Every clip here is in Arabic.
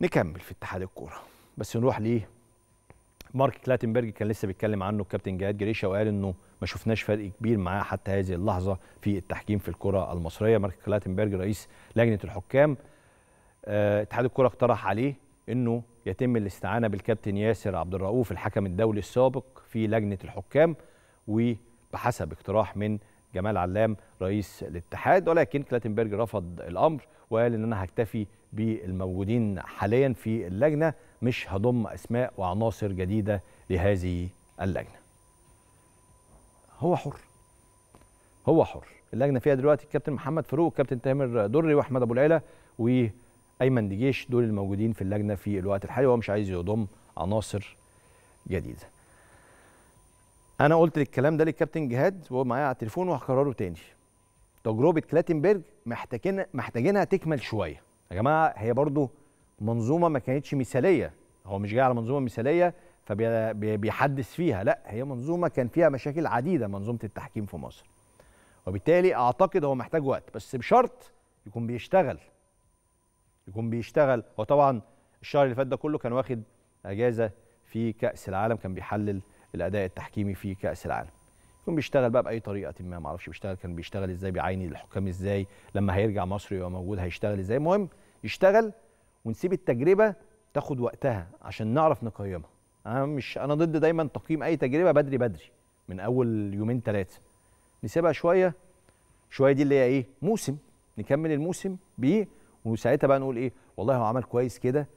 نكمل في اتحاد الكوره بس نروح ليه مارك كلاتنبرج كان لسه بيتكلم عنه الكابتن جهاد جريشه وقال انه ما شفناش فرق كبير معاه حتى هذه اللحظه في التحكيم في الكره المصريه مارك كلاتنبرج رئيس لجنه الحكام آه، اتحاد الكره اقترح عليه انه يتم الاستعانه بالكابتن ياسر عبد الرؤوف الحكم الدولي السابق في لجنه الحكام وبحسب اقتراح من جمال علام رئيس الاتحاد ولكن كلاتنبرج رفض الامر وقال ان انا هكتفي بالموجودين حاليا في اللجنه مش هضم اسماء وعناصر جديده لهذه اللجنه. هو حر. هو حر، اللجنه فيها دلوقتي الكابتن محمد فاروق والكابتن تامر دري واحمد ابو العيله وايمن دجيش دول الموجودين في اللجنه في الوقت الحالي وهو مش عايز يضم عناصر جديده. انا قلت الكلام ده للكابتن جهاد وهو معايا على التليفون وهكرره تاني. تجربه كلاتنبرج محتاجين محتاجينها تكمل شويه. يا جماعه هي برضو منظومه ما كانتش مثاليه هو مش جاي على منظومه مثاليه فبيحدث فيها لا هي منظومه كان فيها مشاكل عديده منظومه التحكيم في مصر وبالتالي اعتقد هو محتاج وقت بس بشرط يكون بيشتغل يكون بيشتغل هو طبعا الشهر اللي فات ده كله كان واخد اجازه في كاس العالم كان بيحلل الاداء التحكيمي في كاس العالم يكون بيشتغل بقى باي طريقه ما ما اعرفش بيشتغل كان بيشتغل ازاي بيعين الحكام ازاي لما هيرجع مصر يبقى موجود هيشتغل ازاي المهم يشتغل ونسيب التجربه تاخد وقتها عشان نعرف نقيمها انا مش انا ضد دايما تقييم اي تجربه بدري بدري من اول يومين ثلاثه نسيبها شويه شويه دي اللي هي ايه موسم نكمل الموسم بيه وساعتها بقى نقول ايه والله هو عمل كويس كده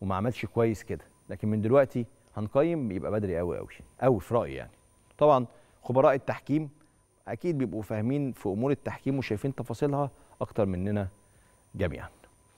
وما عملش كويس كده لكن من دلوقتي هنقيم يبقى بدري قوي قوي قوي في رايي يعني طبعا خبراء التحكيم اكيد بيبقوا فاهمين في امور التحكيم وشايفين تفاصيلها اكتر مننا جميعا